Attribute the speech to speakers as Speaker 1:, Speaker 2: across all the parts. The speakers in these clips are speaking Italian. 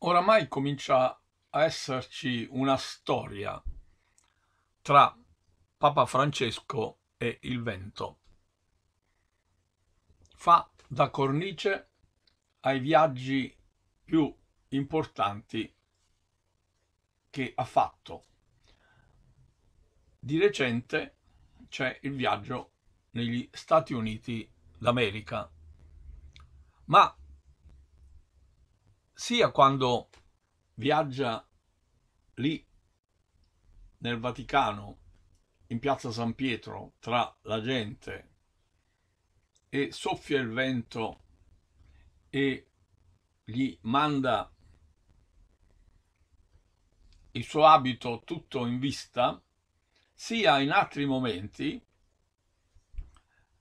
Speaker 1: oramai comincia a esserci una storia tra Papa Francesco e il vento. Fa da cornice ai viaggi più importanti che ha fatto. Di recente c'è il viaggio negli Stati Uniti d'America, ma sia quando viaggia lì nel Vaticano, in piazza San Pietro, tra la gente e soffia il vento e gli manda il suo abito tutto in vista, sia in altri momenti,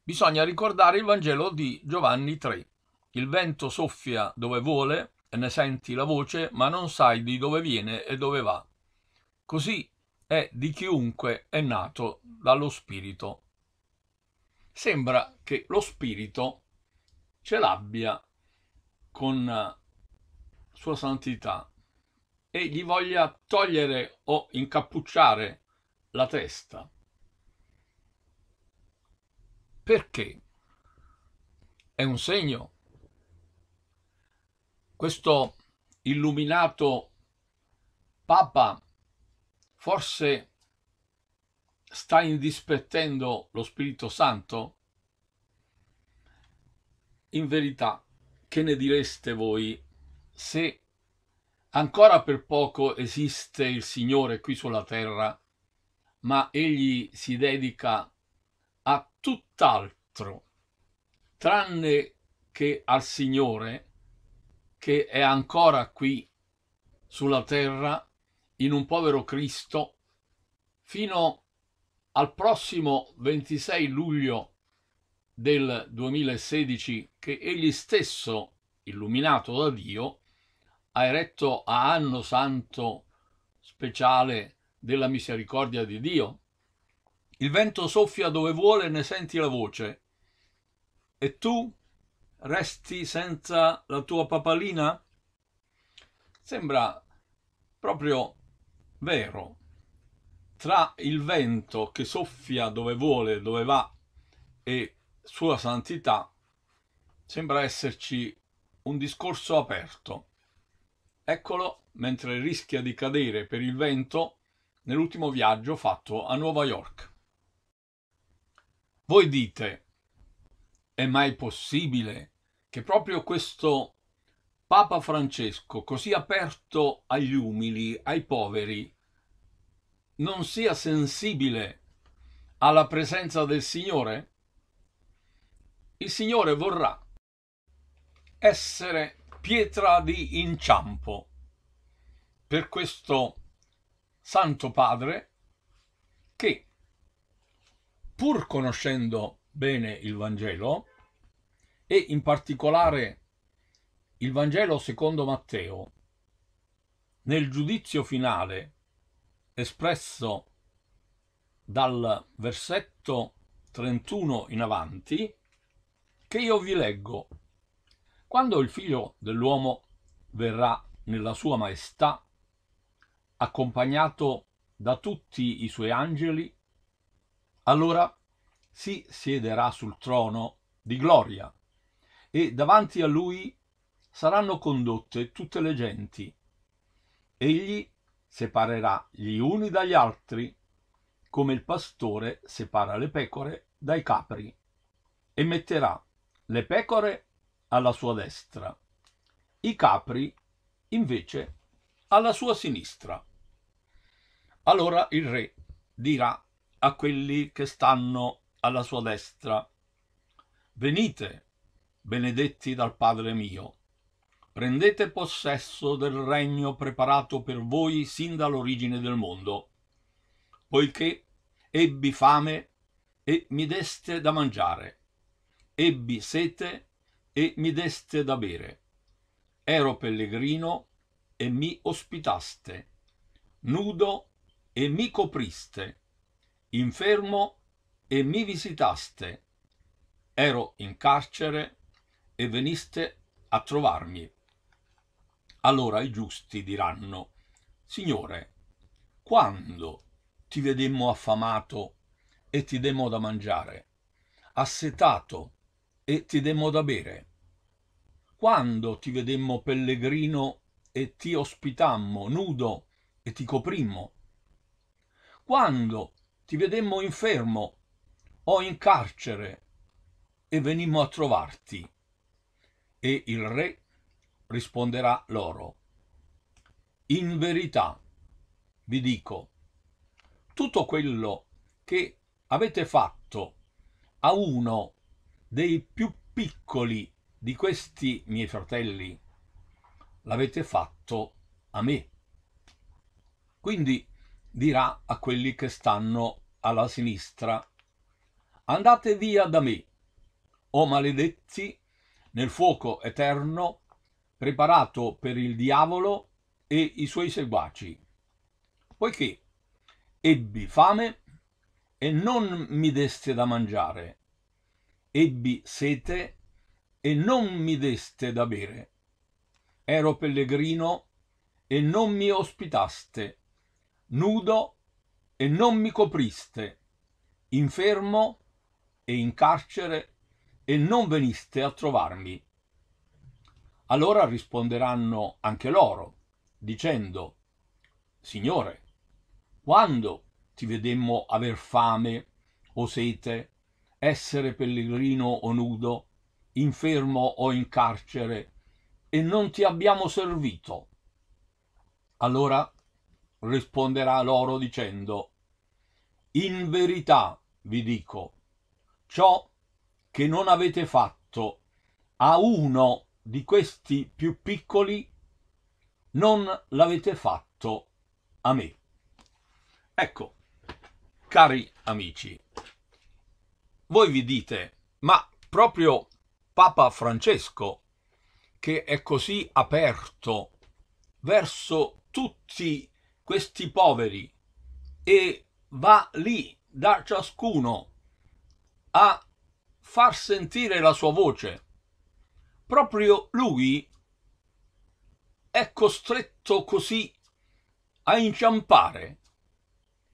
Speaker 1: bisogna ricordare il Vangelo di Giovanni 3. Il vento soffia dove vuole, ne senti la voce, ma non sai di dove viene e dove va. Così è di chiunque è nato dallo Spirito. Sembra che lo Spirito ce l'abbia con eh, Sua Santità e gli voglia togliere o incappucciare la testa. Perché? È un segno questo illuminato Papa forse sta indispettendo lo Spirito Santo? In verità, che ne direste voi se ancora per poco esiste il Signore qui sulla terra, ma egli si dedica a tutt'altro, tranne che al Signore che è ancora qui sulla terra in un povero Cristo fino al prossimo 26 luglio del 2016 che egli stesso, illuminato da Dio, ha eretto a anno santo speciale della misericordia di Dio. Il vento soffia dove vuole e ne senti la voce. E tu resti senza la tua papalina? Sembra proprio vero. Tra il vento che soffia dove vuole, dove va, e Sua Santità, sembra esserci un discorso aperto. Eccolo mentre rischia di cadere per il vento nell'ultimo viaggio fatto a Nuova York. Voi dite, è mai possibile che proprio questo Papa Francesco, così aperto agli umili, ai poveri, non sia sensibile alla presenza del Signore? Il Signore vorrà essere pietra di inciampo per questo Santo Padre che, pur conoscendo bene il Vangelo e in particolare il Vangelo secondo Matteo. Nel giudizio finale espresso dal versetto 31 in avanti, che io vi leggo. Quando il figlio dell'uomo verrà nella sua maestà, accompagnato da tutti i suoi angeli, allora si siederà sul trono di gloria e davanti a lui saranno condotte tutte le genti. Egli separerà gli uni dagli altri, come il pastore separa le pecore dai capri, e metterà le pecore alla sua destra, i capri invece alla sua sinistra. Allora il re dirà a quelli che stanno alla sua destra. Venite, benedetti dal Padre mio, prendete possesso del regno preparato per voi sin dall'origine del mondo, poiché ebbi fame e mi deste da mangiare, ebbi sete e mi deste da bere, ero pellegrino e mi ospitaste, nudo e mi copriste, infermo e e mi visitaste. Ero in carcere e veniste a trovarmi. Allora i giusti diranno, Signore, quando ti vedemmo affamato e ti demmo da mangiare, assetato e ti demmo da bere? Quando ti vedemmo pellegrino e ti ospitammo, nudo e ti coprimmo? Quando ti vedemmo infermo o in carcere e venimmo a trovarti. E il re risponderà loro, in verità vi dico, tutto quello che avete fatto a uno dei più piccoli di questi miei fratelli, l'avete fatto a me. Quindi dirà a quelli che stanno alla sinistra Andate via da me, o maledetti, nel fuoco eterno preparato per il diavolo e i suoi seguaci. Poiché ebbi fame e non mi deste da mangiare, ebbi sete e non mi deste da bere. Ero pellegrino e non mi ospitaste, nudo e non mi copriste, infermo e e in carcere e non veniste a trovarmi. Allora risponderanno anche loro, dicendo, Signore, quando ti vedemmo aver fame o sete, essere pellegrino o nudo, infermo o in carcere, e non ti abbiamo servito? Allora risponderà loro dicendo, In verità vi dico, ciò che non avete fatto a uno di questi più piccoli, non l'avete fatto a me. Ecco, cari amici, voi vi dite, ma proprio Papa Francesco, che è così aperto verso tutti questi poveri e va lì da ciascuno a far sentire la sua voce. Proprio lui è costretto così a inciampare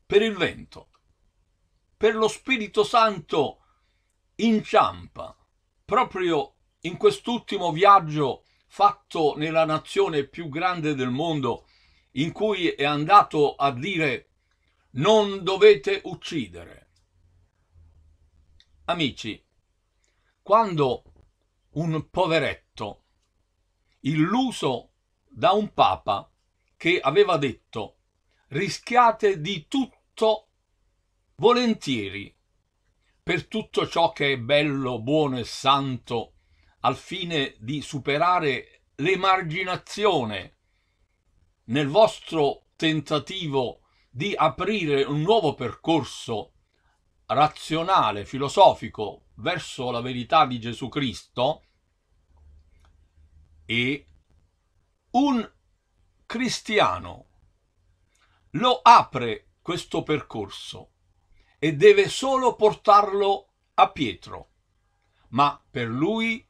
Speaker 1: per il vento. Per lo Spirito Santo inciampa proprio in quest'ultimo viaggio fatto nella nazione più grande del mondo in cui è andato a dire non dovete uccidere Amici, quando un poveretto, illuso da un papa che aveva detto rischiate di tutto volentieri per tutto ciò che è bello, buono e santo, al fine di superare l'emarginazione nel vostro tentativo di aprire un nuovo percorso razionale, filosofico verso la verità di Gesù Cristo e un cristiano lo apre questo percorso e deve solo portarlo a Pietro, ma per lui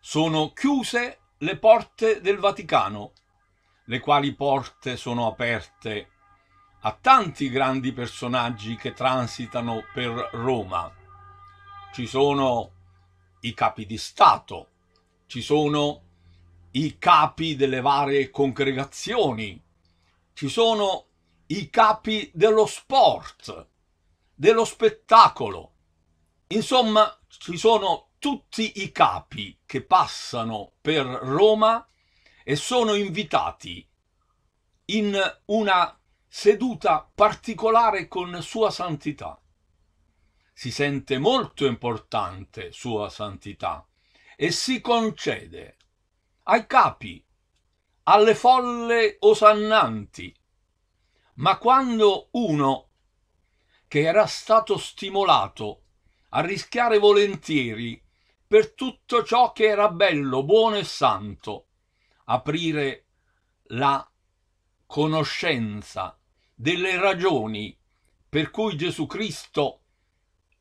Speaker 1: sono chiuse le porte del Vaticano, le quali porte sono aperte a tanti grandi personaggi che transitano per Roma. Ci sono i capi di Stato, ci sono i capi delle varie congregazioni, ci sono i capi dello sport, dello spettacolo. Insomma, ci sono tutti i capi che passano per Roma e sono invitati in una seduta particolare con Sua Santità. Si sente molto importante Sua Santità e si concede ai capi, alle folle osannanti. Ma quando uno, che era stato stimolato a rischiare volentieri per tutto ciò che era bello, buono e santo, aprire la conoscenza delle ragioni per cui Gesù Cristo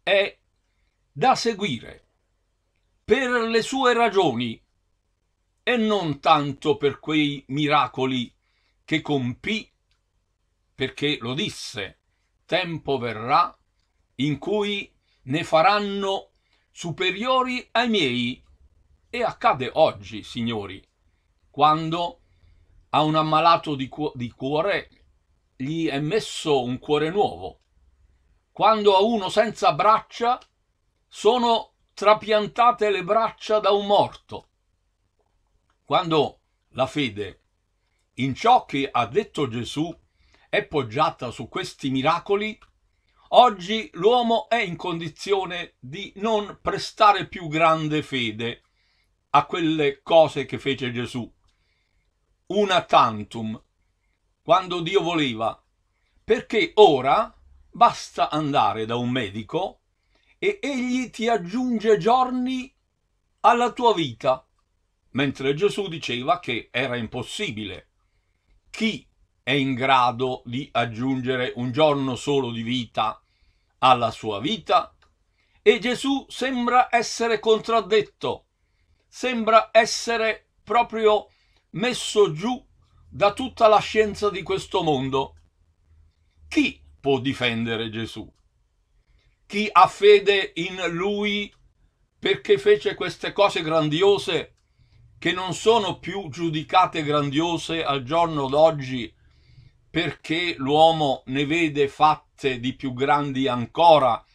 Speaker 1: è da seguire per le sue ragioni e non tanto per quei miracoli che compì perché lo disse, tempo verrà in cui ne faranno superiori ai miei. E accade oggi, signori, quando a un ammalato di, cuore gli è messo un cuore nuovo. Quando a uno senza braccia sono trapiantate le braccia da un morto. Quando la fede in ciò che ha detto Gesù è poggiata su questi miracoli, oggi l'uomo è in condizione di non prestare più grande fede a quelle cose che fece Gesù. Una tantum, quando Dio voleva, perché ora basta andare da un medico e egli ti aggiunge giorni alla tua vita, mentre Gesù diceva che era impossibile. Chi è in grado di aggiungere un giorno solo di vita alla sua vita? E Gesù sembra essere contraddetto, sembra essere proprio messo giù da tutta la scienza di questo mondo. Chi può difendere Gesù? Chi ha fede in lui perché fece queste cose grandiose che non sono più giudicate grandiose al giorno d'oggi perché l'uomo ne vede fatte di più grandi ancora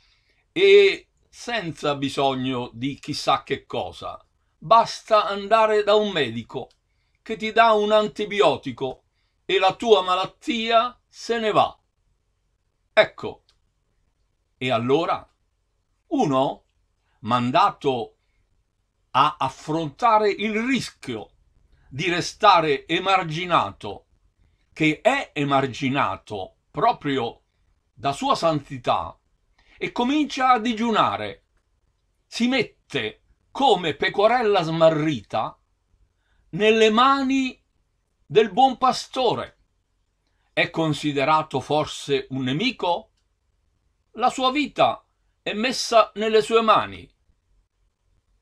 Speaker 1: e senza bisogno di chissà che cosa. Basta andare da un medico che ti dà un antibiotico e la tua malattia se ne va. Ecco, e allora uno mandato a affrontare il rischio di restare emarginato, che è emarginato proprio da sua santità, e comincia a digiunare, si mette come pecorella smarrita nelle mani del buon pastore. È considerato forse un nemico? La sua vita è messa nelle sue mani.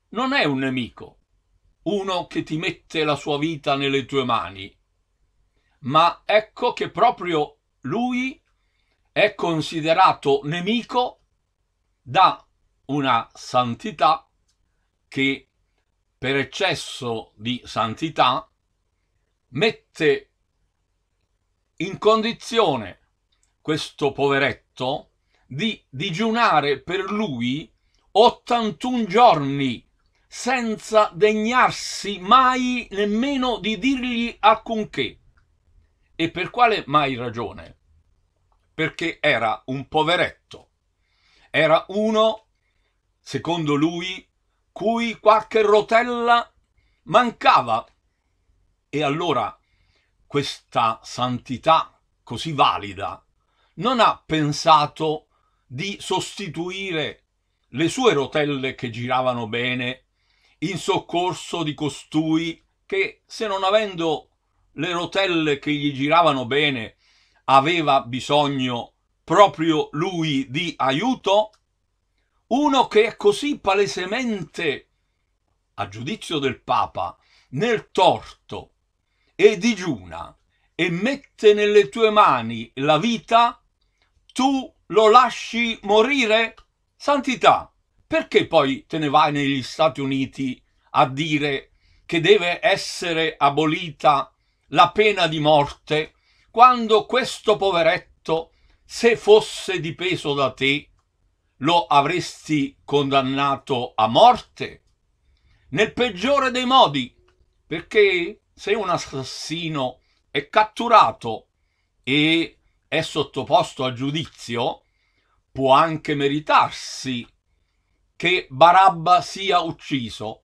Speaker 1: Non è un nemico, uno che ti mette la sua vita nelle tue mani. Ma ecco che proprio lui è considerato nemico da una santità che per eccesso di santità mette in condizione questo poveretto di digiunare per lui 81 giorni senza degnarsi mai nemmeno di dirgli alcunché. E per quale mai ragione? Perché era un poveretto, era uno, secondo lui, cui qualche rotella mancava. E allora questa santità così valida non ha pensato di sostituire le sue rotelle che giravano bene in soccorso di costui che, se non avendo le rotelle che gli giravano bene, aveva bisogno proprio lui di aiuto? uno che è così palesemente, a giudizio del Papa, nel torto e digiuna e mette nelle tue mani la vita, tu lo lasci morire? Santità, perché poi te ne vai negli Stati Uniti a dire che deve essere abolita la pena di morte quando questo poveretto, se fosse dipeso da te, lo avresti condannato a morte? Nel peggiore dei modi, perché se un assassino è catturato e è sottoposto a giudizio, può anche meritarsi che Barabba sia ucciso,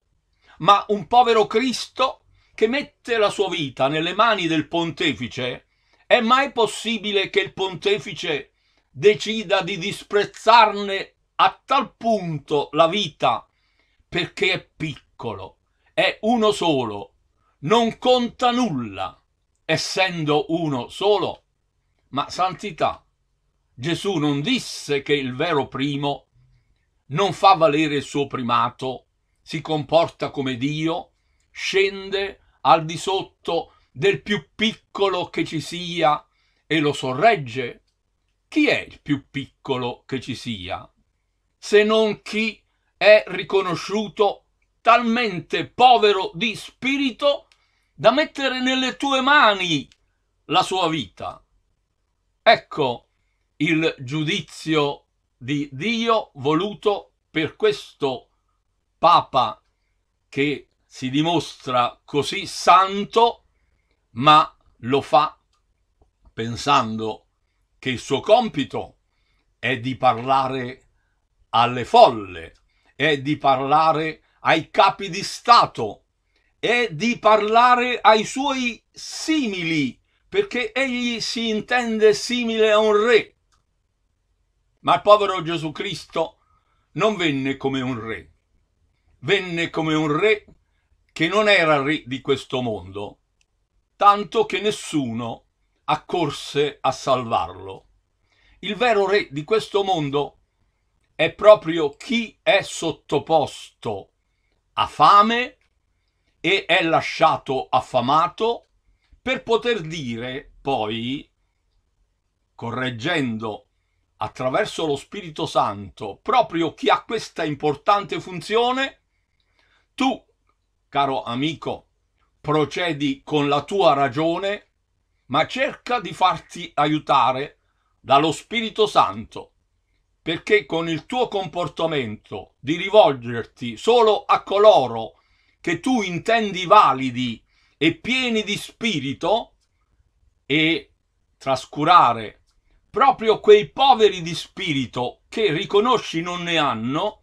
Speaker 1: ma un povero Cristo che mette la sua vita nelle mani del pontefice, è mai possibile che il pontefice decida di disprezzarne a tal punto la vita perché è piccolo, è uno solo, non conta nulla, essendo uno solo. Ma santità, Gesù non disse che il vero primo non fa valere il suo primato, si comporta come Dio, scende al di sotto del più piccolo che ci sia e lo sorregge? chi è il più piccolo che ci sia, se non chi è riconosciuto talmente povero di spirito da mettere nelle tue mani la sua vita. Ecco il giudizio di Dio voluto per questo Papa che si dimostra così santo, ma lo fa pensando che il suo compito è di parlare alle folle, è di parlare ai capi di Stato, è di parlare ai suoi simili, perché egli si intende simile a un re. Ma il povero Gesù Cristo non venne come un re, venne come un re che non era re di questo mondo, tanto che nessuno accorse a salvarlo. Il vero re di questo mondo è proprio chi è sottoposto a fame e è lasciato affamato per poter dire poi, correggendo attraverso lo Spirito Santo, proprio chi ha questa importante funzione, tu, caro amico, procedi con la tua ragione ma cerca di farti aiutare dallo Spirito Santo, perché con il tuo comportamento di rivolgerti solo a coloro che tu intendi validi e pieni di spirito e trascurare proprio quei poveri di spirito che riconosci non ne hanno,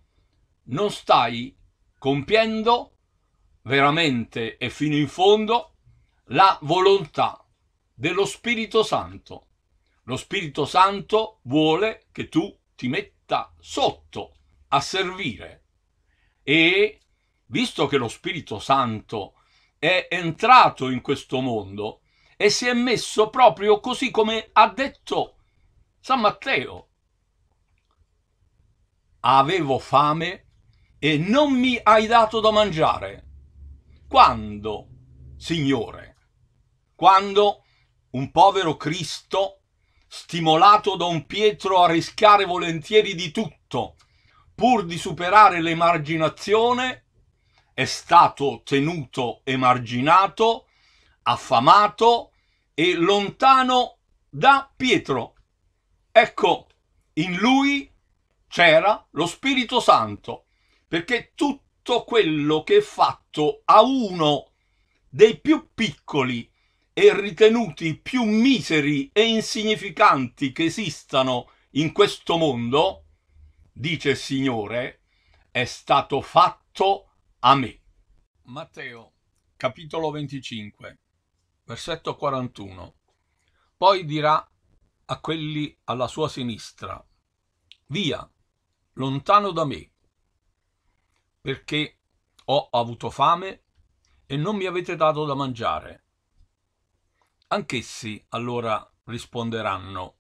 Speaker 1: non stai compiendo veramente e fino in fondo la volontà dello Spirito Santo. Lo Spirito Santo vuole che tu ti metta sotto a servire. E visto che lo Spirito Santo è entrato in questo mondo e si è messo proprio così come ha detto San Matteo, avevo fame e non mi hai dato da mangiare. Quando, Signore? Quando un povero Cristo stimolato da un Pietro a rischiare volentieri di tutto pur di superare l'emarginazione è stato tenuto emarginato, affamato e lontano da Pietro. Ecco, in lui c'era lo Spirito Santo, perché tutto quello che è fatto a uno dei più piccoli e ritenuti più miseri e insignificanti che esistano in questo mondo, dice il Signore, è stato fatto a me. Matteo, capitolo 25, versetto 41. Poi dirà a quelli alla sua sinistra, via, lontano da me, perché ho avuto fame e non mi avete dato da mangiare Anch'essi allora risponderanno,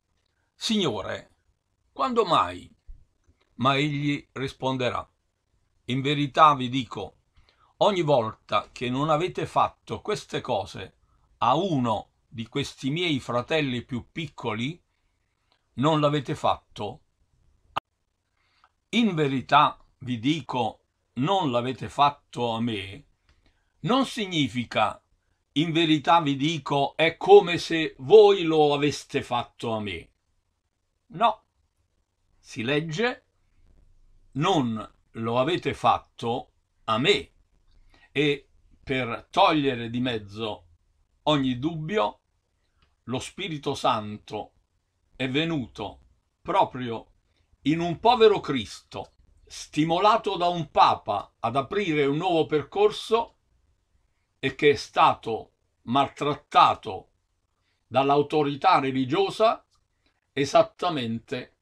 Speaker 1: Signore, quando mai? Ma egli risponderà, in verità vi dico, ogni volta che non avete fatto queste cose a uno di questi miei fratelli più piccoli, non l'avete fatto. In verità vi dico, non l'avete fatto a me, non significa che in verità vi dico, è come se voi lo aveste fatto a me. No, si legge, non lo avete fatto a me. E per togliere di mezzo ogni dubbio, lo Spirito Santo è venuto proprio in un povero Cristo, stimolato da un Papa ad aprire un nuovo percorso e che è stato maltrattato dall'autorità religiosa esattamente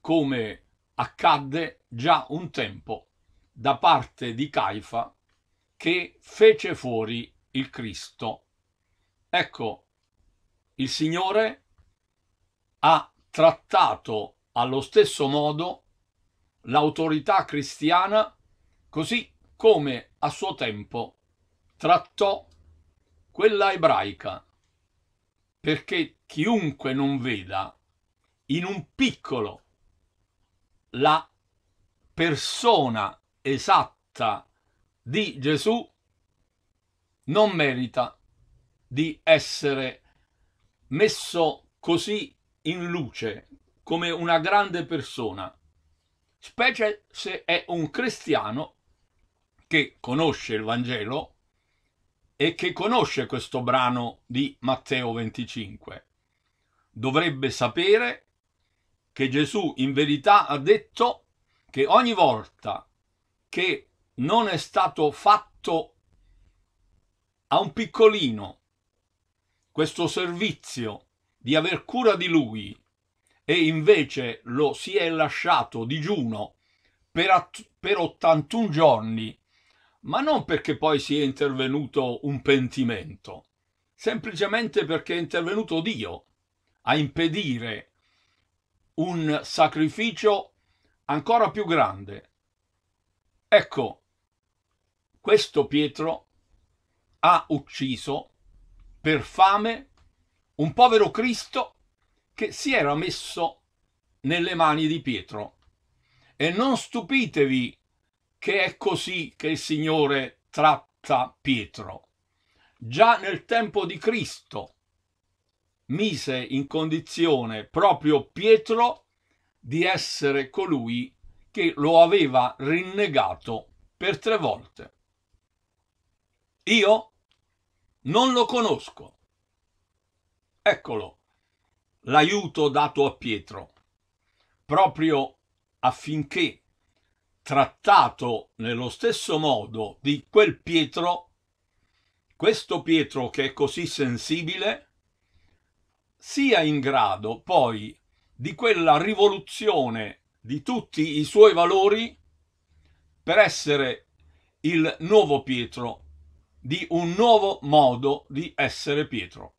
Speaker 1: come accadde già un tempo da parte di Caifa che fece fuori il Cristo. Ecco, il Signore ha trattato allo stesso modo l'autorità cristiana così come a suo tempo trattò quella ebraica, perché chiunque non veda in un piccolo la persona esatta di Gesù non merita di essere messo così in luce come una grande persona, specie se è un cristiano che conosce il Vangelo e che conosce questo brano di Matteo 25. Dovrebbe sapere che Gesù in verità ha detto che ogni volta che non è stato fatto a un piccolino questo servizio di aver cura di lui e invece lo si è lasciato digiuno per, per 81 giorni ma non perché poi sia intervenuto un pentimento, semplicemente perché è intervenuto Dio a impedire un sacrificio ancora più grande. Ecco, questo Pietro ha ucciso per fame un povero Cristo che si era messo nelle mani di Pietro. E non stupitevi che è così che il Signore tratta Pietro. Già nel tempo di Cristo mise in condizione proprio Pietro di essere colui che lo aveva rinnegato per tre volte. Io non lo conosco. Eccolo, l'aiuto dato a Pietro, proprio affinché trattato nello stesso modo di quel Pietro, questo Pietro che è così sensibile, sia in grado poi di quella rivoluzione di tutti i suoi valori per essere il nuovo Pietro, di un nuovo modo di essere Pietro.